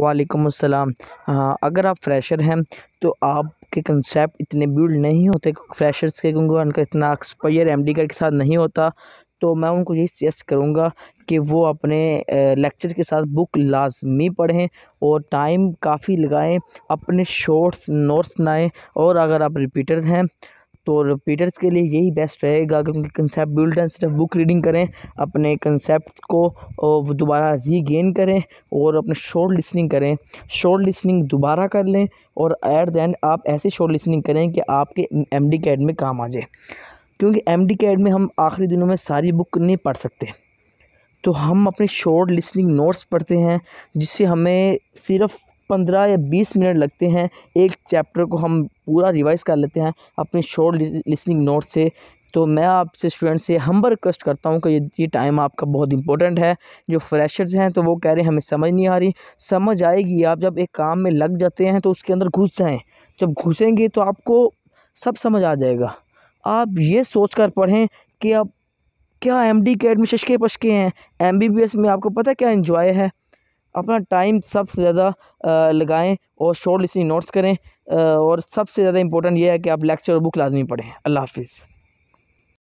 वालेकुम अस्सलाम हाँ अगर आप फ्रेशर हैं तो आपके कंसेप्ट इतने बिल्ड नहीं होते फ्रेशर्स के क्योंकि उनका इतना एक्सपायर एम डी के साथ नहीं होता तो मैं उनको यही सजेस्ट करूँगा कि वो अपने लेक्चर के साथ बुक लाजमी पढ़ें और टाइम काफ़ी लगाएं अपने शॉर्ट्स नोट्स बनाएँ और अगर आप रिपीटर हैं तो रिपीटर्स के लिए यही बेस्ट रहेगा कि उनके कंसेप्ट बिल्ड एंड सिर्फ बुक रीडिंग करें अपने कंसेप्ट को दोबारा रीगेन करें और अपने शॉर्ट लिसनिंग करें शॉर्ट लिसनिंग दोबारा कर लें और एट द एंड आप ऐसे शॉर्ट लिसनिंग करें कि आपके एम डी कैड में काम आ जाए क्योंकि एम डी कैड में हम आखिरी दिनों में सारी बुक नहीं पढ़ सकते तो हम अपने शॉर्ट लिसनिंग नोट्स पढ़ते हैं जिससे हमें सिर्फ़ पंद्रह या बीस मिनट लगते हैं एक चैप्टर को हम पूरा रिवाइज़ कर लेते हैं अपने शॉर्ट लिसनिंग नोट से तो मैं आपसे स्टूडेंट से हम रिक्वेस्ट करता हूँ कि ये ये टाइम आपका बहुत इंपॉर्टेंट है जो फ्रेशर्स हैं तो वो कह रहे हैं हमें समझ नहीं आ रही समझ आएगी आप जब एक काम में लग जाते हैं तो उसके अंदर घुस जाएँ जब घुसेंगे तो आपको सब समझ आ जाएगा आप ये सोच कर पढ़ें कि आप क्या एम डी के एडमिशन के पशके हैं एम बी बी एस में आपको पता क्या इन्जॉय है अपना टाइम सबसे ज़्यादा लगाएं और शॉर्ट लिस्टिंग नोट्स करें और सबसे ज़्यादा इंपॉर्टेंट यह है कि आप लेक्चर और बुक लाजमी पढ़ें अल्लाह हाफिज़